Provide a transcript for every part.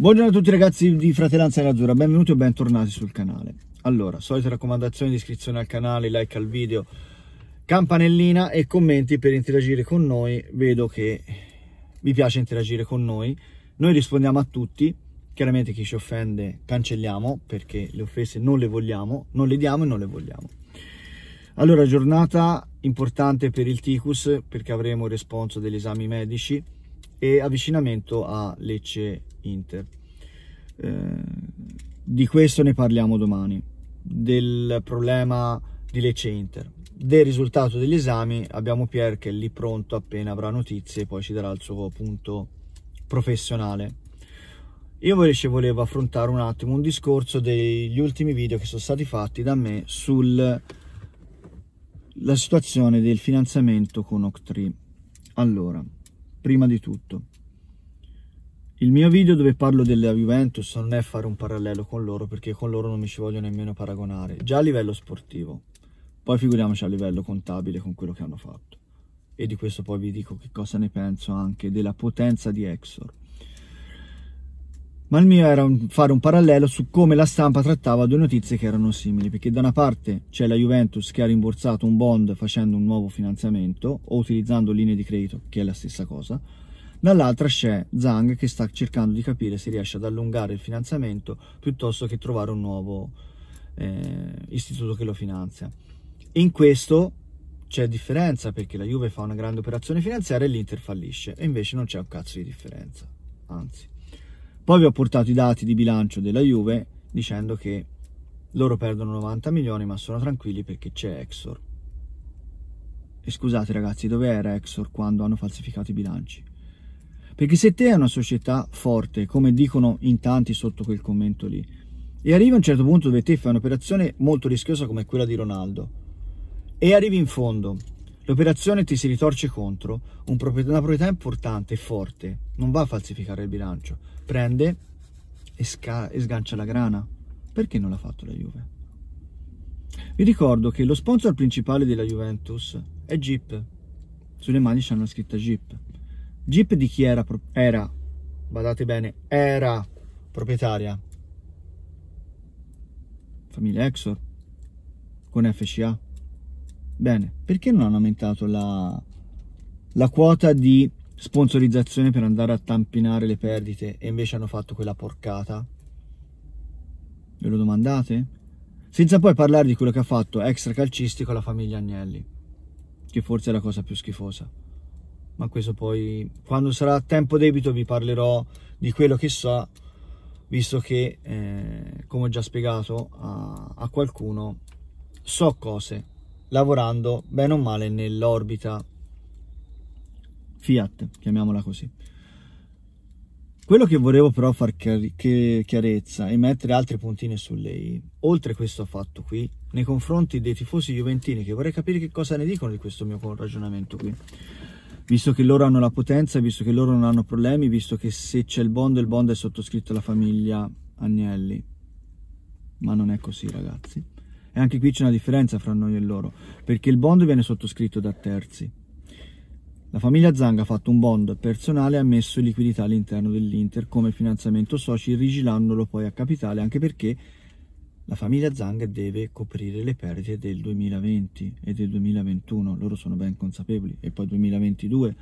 Buongiorno a tutti ragazzi di Fratellanza Nerazzurra, benvenuti e bentornati sul canale. Allora, solite raccomandazioni iscrizione al canale, like al video, campanellina e commenti per interagire con noi. Vedo che vi piace interagire con noi. Noi rispondiamo a tutti, chiaramente chi ci offende cancelliamo perché le offese non le vogliamo, non le diamo e non le vogliamo. Allora, giornata importante per il TICUS perché avremo il responso degli esami medici e avvicinamento a Lecce Inter. Eh, di questo ne parliamo domani, del problema di Lecce Inter. Del risultato degli esami abbiamo Pier che è lì pronto appena avrà notizie e poi ci darà il suo punto professionale. Io invece volevo affrontare un attimo un discorso degli ultimi video che sono stati fatti da me sulla situazione del finanziamento con Octree. Allora, prima di tutto. Il mio video dove parlo della Juventus non è fare un parallelo con loro perché con loro non mi ci voglio nemmeno paragonare, già a livello sportivo, poi figuriamoci a livello contabile con quello che hanno fatto. E di questo poi vi dico che cosa ne penso anche della potenza di Exor ma il mio era un, fare un parallelo su come la stampa trattava due notizie che erano simili, perché da una parte c'è la Juventus che ha rimborsato un bond facendo un nuovo finanziamento o utilizzando linee di credito, che è la stessa cosa, dall'altra c'è Zhang che sta cercando di capire se riesce ad allungare il finanziamento piuttosto che trovare un nuovo eh, istituto che lo finanzia. In questo c'è differenza perché la Juve fa una grande operazione finanziaria e l'Inter fallisce e invece non c'è un cazzo di differenza, anzi. Poi vi ho portato i dati di bilancio della Juve dicendo che loro perdono 90 milioni ma sono tranquilli perché c'è Exor. E scusate ragazzi, dove era Exor quando hanno falsificato i bilanci? Perché se te è una società forte, come dicono in tanti sotto quel commento lì, e arrivi a un certo punto dove te fai un'operazione molto rischiosa come quella di Ronaldo, e arrivi in fondo, L'operazione ti si ritorce contro, un proprietà, una proprietà importante e forte, non va a falsificare il bilancio, prende e, sca- e sgancia la grana. Perché non l'ha fatto la Juve? Vi ricordo che lo sponsor principale della Juventus è Jeep, sulle mani c'è una scritta Jeep. Jeep di chi era, pro- era, badate bene, era proprietaria? Famiglia Exor, con FCA. Bene, perché non hanno aumentato la, la quota di sponsorizzazione per andare a tampinare le perdite e invece hanno fatto quella porcata? Ve lo domandate? Senza poi parlare di quello che ha fatto extra calcistico la famiglia Agnelli, che forse è la cosa più schifosa. Ma questo poi, quando sarà a tempo debito, vi parlerò di quello che so, visto che, eh, come ho già spiegato a, a qualcuno, so cose lavorando bene o male nell'orbita Fiat, chiamiamola così. Quello che volevo però far chiarezza e mettere altri puntini su lei, oltre questo fatto qui, nei confronti dei tifosi juventini, che vorrei capire che cosa ne dicono di questo mio ragionamento qui, visto che loro hanno la potenza, visto che loro non hanno problemi, visto che se c'è il bond, il bond è sottoscritto alla famiglia Agnelli. Ma non è così, ragazzi. E anche qui c'è una differenza fra noi e loro, perché il bond viene sottoscritto da terzi. La famiglia Zang ha fatto un bond personale e ha messo liquidità all'interno dell'Inter come finanziamento soci, rigilandolo poi a capitale, anche perché la famiglia Zang deve coprire le perdite del 2020 e del 2021, loro sono ben consapevoli, e poi 2022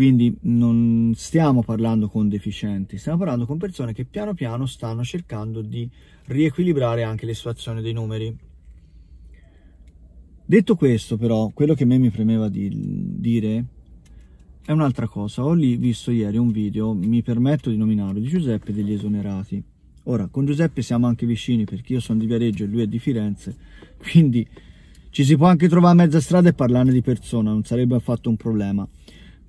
quindi non stiamo parlando con deficienti, stiamo parlando con persone che piano piano stanno cercando di riequilibrare anche le situazioni dei numeri. Detto questo però, quello che a me mi premeva di dire è un'altra cosa. Ho lì visto ieri un video, mi permetto di nominarlo, di Giuseppe degli Esonerati. Ora, con Giuseppe siamo anche vicini perché io sono di Viareggio e lui è di Firenze, quindi ci si può anche trovare a mezza strada e parlarne di persona, non sarebbe affatto un problema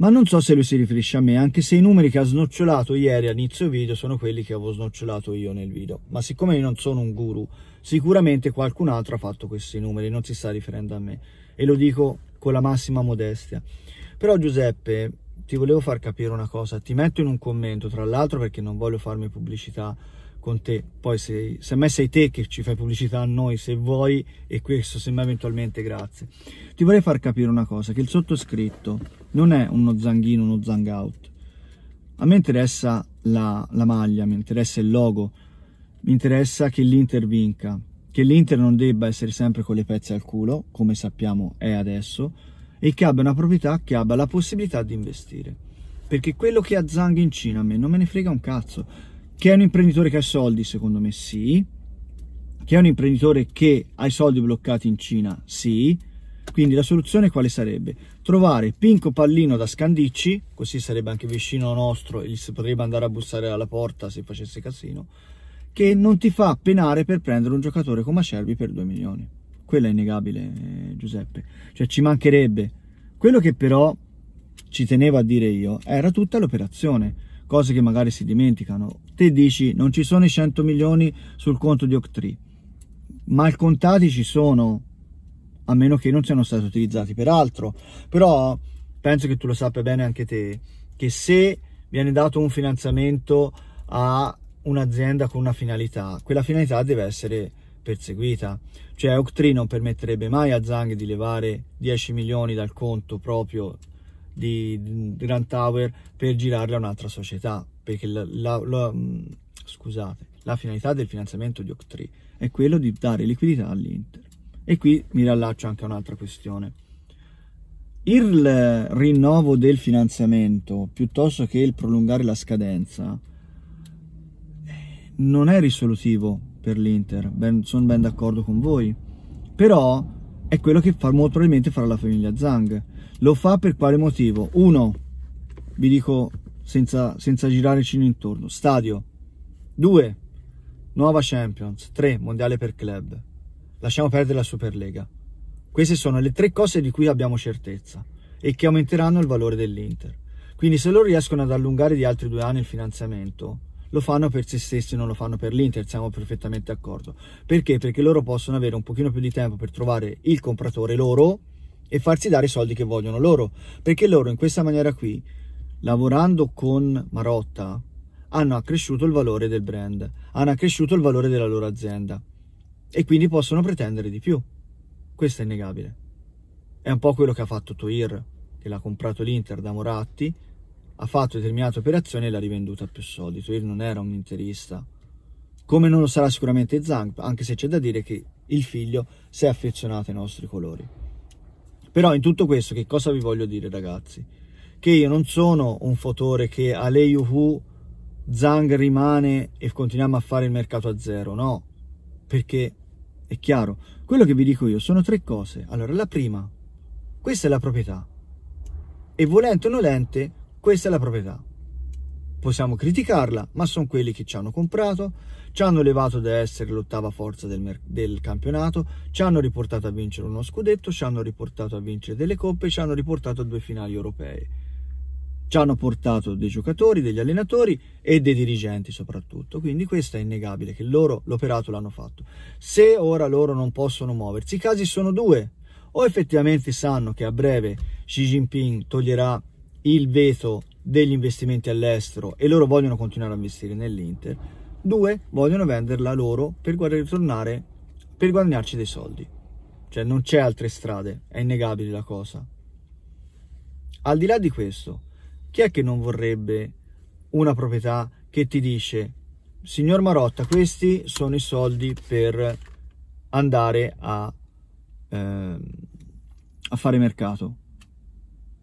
ma non so se lui si riferisce a me, anche se i numeri che ha snocciolato ieri all'inizio video sono quelli che avevo snocciolato io nel video. Ma siccome io non sono un guru, sicuramente qualcun altro ha fatto questi numeri, non si sta riferendo a me. E lo dico con la massima modestia. Però Giuseppe, ti volevo far capire una cosa, ti metto in un commento, tra l'altro perché non voglio farmi pubblicità, con te. Poi se, mai sei te che ci fai pubblicità a noi se vuoi e questo se mai eventualmente grazie. Ti vorrei far capire una cosa, che il sottoscritto non è uno zanghino, uno zang out. A me interessa la, la maglia, mi interessa il logo, mi interessa che l'Inter vinca, che l'Inter non debba essere sempre con le pezze al culo, come sappiamo è adesso, e che abbia una proprietà che abbia la possibilità di investire. Perché quello che ha Zang in Cina a me non me ne frega un cazzo che è un imprenditore che ha soldi? Secondo me sì. Che è un imprenditore che ha i soldi bloccati in Cina? Sì. Quindi la soluzione quale sarebbe? Trovare Pinco Pallino da Scandicci, così sarebbe anche vicino nostro e gli si potrebbe andare a bussare alla porta se facesse casino, che non ti fa penare per prendere un giocatore come Acerbi per 2 milioni. Quello è innegabile, eh, Giuseppe. Cioè ci mancherebbe. Quello che però ci tenevo a dire io era tutta l'operazione cose che magari si dimenticano. Te dici non ci sono i 100 milioni sul conto di Octree, mal contati ci sono, a meno che non siano stati utilizzati per altro. Però penso che tu lo sappia bene anche te, che se viene dato un finanziamento a un'azienda con una finalità, quella finalità deve essere perseguita. Cioè Octree non permetterebbe mai a Zang di levare 10 milioni dal conto proprio di Grand Tower per girarle a un'altra società, perché la, la, la, mm, scusate, la finalità del finanziamento di Octree è quello di dare liquidità all'Inter. E qui mi rallaccio anche a un'altra questione. Il rinnovo del finanziamento piuttosto che il prolungare la scadenza non è risolutivo per l'Inter, sono ben d'accordo con voi, però è quello che fa, molto probabilmente farà la famiglia Zhang. Lo fa per quale motivo? Uno, vi dico senza, senza cino intorno, stadio. Due, nuova Champions. Tre, mondiale per club. Lasciamo perdere la Superlega. Queste sono le tre cose di cui abbiamo certezza e che aumenteranno il valore dell'Inter. Quindi se loro riescono ad allungare di altri due anni il finanziamento, lo fanno per se stessi, non lo fanno per l'Inter, siamo perfettamente d'accordo. Perché? Perché loro possono avere un pochino più di tempo per trovare il compratore loro e farsi dare i soldi che vogliono loro. Perché loro in questa maniera qui, lavorando con Marotta, hanno accresciuto il valore del brand, hanno accresciuto il valore della loro azienda e quindi possono pretendere di più. Questo è innegabile. È un po' quello che ha fatto Toir, che l'ha comprato l'Inter da Moratti ha fatto determinate operazioni e l'ha rivenduta più soldi. Toir non era un interista, come non lo sarà sicuramente Zang, anche se c'è da dire che il figlio si è affezionato ai nostri colori. Però in tutto questo che cosa vi voglio dire ragazzi? Che io non sono un fotore che a lei Yuhu Zang rimane e continuiamo a fare il mercato a zero, no? Perché è chiaro, quello che vi dico io sono tre cose. Allora, la prima, questa è la proprietà. E volente o nolente, questa è la proprietà. Possiamo criticarla, ma sono quelli che ci hanno comprato, ci hanno elevato da essere l'ottava forza del, del campionato, ci hanno riportato a vincere uno scudetto, ci hanno riportato a vincere delle coppe, ci hanno riportato a due finali europee ci hanno portato dei giocatori, degli allenatori e dei dirigenti soprattutto. Quindi questo è innegabile, che loro l'operato l'hanno fatto. Se ora loro non possono muoversi, i casi sono due. O effettivamente sanno che a breve Xi Jinping toglierà il veto degli investimenti all'estero e loro vogliono continuare a investire nell'Inter, due vogliono venderla loro per ritornare per guadagnarci dei soldi. Cioè non c'è altre strade, è innegabile la cosa. Al di là di questo, chi è che non vorrebbe una proprietà che ti dice signor Marotta, questi sono i soldi per andare a, eh, a fare mercato?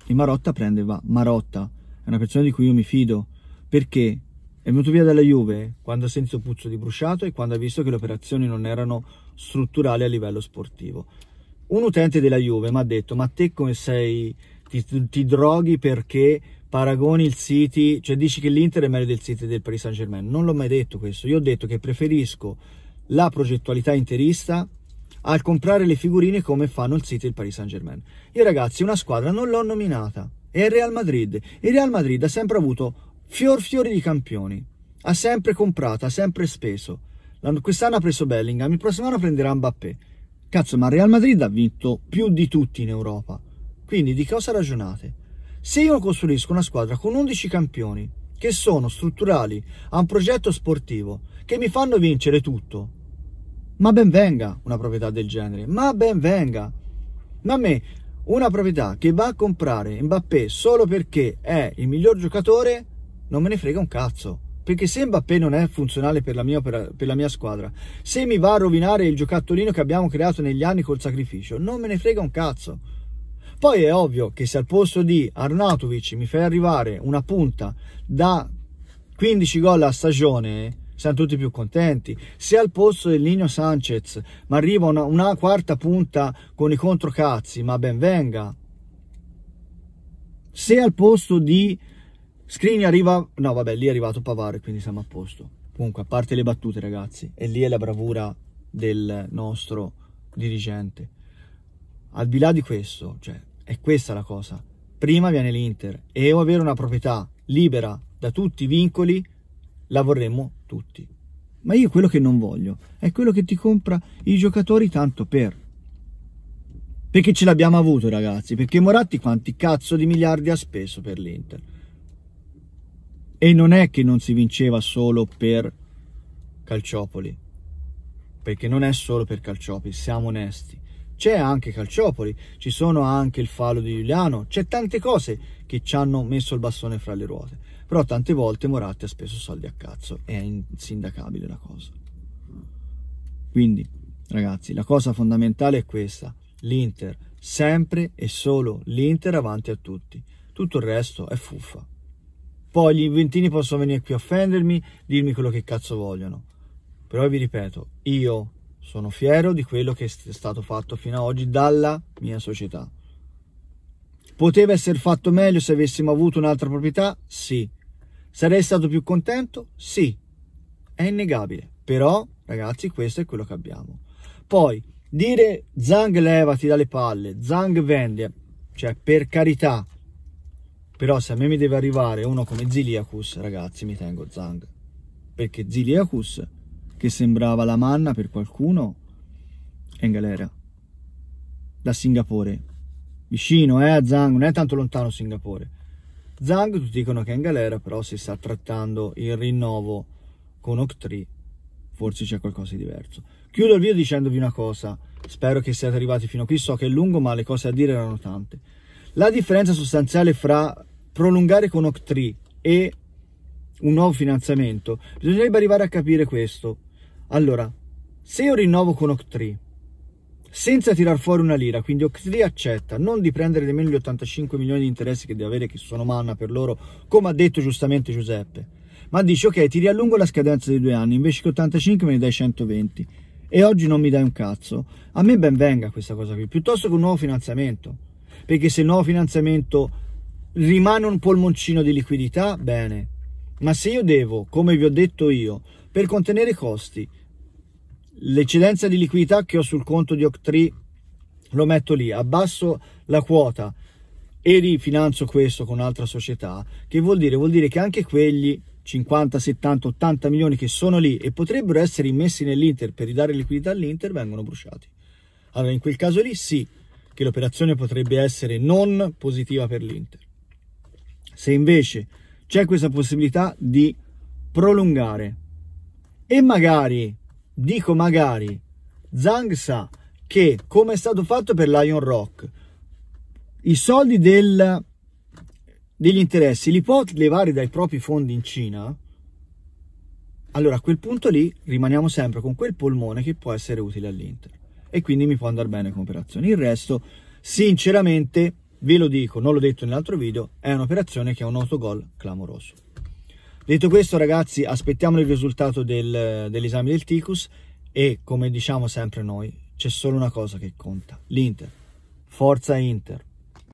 Il Marotta prende, va, Marotta è una persona di cui io mi fido, perché è venuto via dalla Juve quando ha sentito puzzo di bruciato e quando ha visto che le operazioni non erano strutturali a livello sportivo. Un utente della Juve mi ha detto, ma te come sei, ti, ti droghi perché paragoni il City, cioè dici che l'Inter è meglio del City del Paris Saint Germain. Non l'ho mai detto questo, io ho detto che preferisco la progettualità interista al comprare le figurine come fanno il sito il Paris Saint Germain. Io ragazzi una squadra non l'ho nominata, è il Real Madrid. Il Real Madrid ha sempre avuto fior fiori di campioni, ha sempre comprato, ha sempre speso. Quest'anno ha preso Bellingham, il prossimo anno prenderà Mbappé. Cazzo, ma il Real Madrid ha vinto più di tutti in Europa. Quindi di cosa ragionate? Se io costruisco una squadra con 11 campioni, che sono strutturali a un progetto sportivo, che mi fanno vincere tutto, ma ben venga una proprietà del genere, ma ben venga. Ma a me una proprietà che va a comprare Mbappé solo perché è il miglior giocatore, non me ne frega un cazzo. Perché se Mbappé non è funzionale per la, mia, per la mia squadra, se mi va a rovinare il giocattolino che abbiamo creato negli anni col sacrificio, non me ne frega un cazzo. Poi è ovvio che se al posto di Arnautovic mi fai arrivare una punta da 15 gol a stagione, siamo tutti più contenti. Se al posto del Nino Sanchez ma arriva una, una quarta punta con i controcazzi, ma ben venga. Se al posto di Scrini arriva... No, vabbè, lì è arrivato Pavare, quindi siamo a posto. Comunque, a parte le battute, ragazzi, e lì è la bravura del nostro dirigente. Al di là di questo, cioè, è questa la cosa. Prima viene l'Inter e io avere una proprietà libera da tutti i vincoli la vorremmo tutti. Ma io quello che non voglio è quello che ti compra i giocatori tanto per. Perché ce l'abbiamo avuto ragazzi, perché Moratti quanti cazzo di miliardi ha speso per l'Inter. E non è che non si vinceva solo per Calciopoli, perché non è solo per Calciopoli, siamo onesti c'è anche Calciopoli, ci sono anche il fallo di Giuliano, c'è tante cose che ci hanno messo il bastone fra le ruote, però tante volte Moratti ha speso soldi a cazzo, è insindacabile la cosa. Quindi, ragazzi, la cosa fondamentale è questa, l'Inter, sempre e solo l'Inter avanti a tutti, tutto il resto è fuffa. Poi gli inventini possono venire qui a offendermi, dirmi quello che cazzo vogliono, però vi ripeto, io sono fiero di quello che è stato fatto fino ad oggi dalla mia società. Poteva essere fatto meglio se avessimo avuto un'altra proprietà? Sì. Sarei stato più contento? Sì. È innegabile. Però, ragazzi, questo è quello che abbiamo. Poi, dire Zang levati dalle palle, Zang vende, cioè per carità. Però se a me mi deve arrivare uno come Ziliacus, ragazzi, mi tengo Zang. Perché Ziliacus che sembrava la manna per qualcuno, è in galera. Da Singapore. Vicino, eh, a Zhang, non è tanto lontano Singapore. Zhang tutti dicono che è in galera, però si sta trattando il rinnovo con Octree, forse c'è qualcosa di diverso. Chiudo il video dicendovi una cosa, spero che siate arrivati fino a qui, so che è lungo ma le cose a dire erano tante. La differenza sostanziale fra prolungare con Octree e un nuovo finanziamento, bisognerebbe arrivare a capire questo. Allora, se io rinnovo con Octree senza tirar fuori una lira, quindi Octree accetta non di prendere nemmeno gli 85 milioni di interessi che deve avere, che sono manna per loro, come ha detto giustamente Giuseppe, ma dice ok, ti riallungo la scadenza di due anni, invece che 85 me ne dai 120 e oggi non mi dai un cazzo, a me ben venga questa cosa qui, piuttosto che un nuovo finanziamento, perché se il nuovo finanziamento rimane un polmoncino di liquidità, bene, ma se io devo, come vi ho detto io, per contenere i costi, l'eccedenza di liquidità che ho sul conto di oc lo metto lì, abbasso la quota e rifinanzo questo con un'altra società, che vuol dire? Vuol dire che anche quegli 50, 70, 80 milioni che sono lì e potrebbero essere immessi nell'Inter per ridare liquidità all'Inter vengono bruciati. Allora in quel caso lì sì che l'operazione potrebbe essere non positiva per l'Inter. Se invece c'è questa possibilità di prolungare e magari dico magari Zhang sa che come è stato fatto per Lion Rock i soldi del, degli interessi li può levare dai propri fondi in Cina allora a quel punto lì rimaniamo sempre con quel polmone che può essere utile all'Inter e quindi mi può andare bene come operazione il resto sinceramente ve lo dico non l'ho detto nell'altro video è un'operazione che ha un autogol clamoroso Detto questo ragazzi aspettiamo il risultato del, dell'esame del Ticus e come diciamo sempre noi c'è solo una cosa che conta, l'Inter. Forza Inter!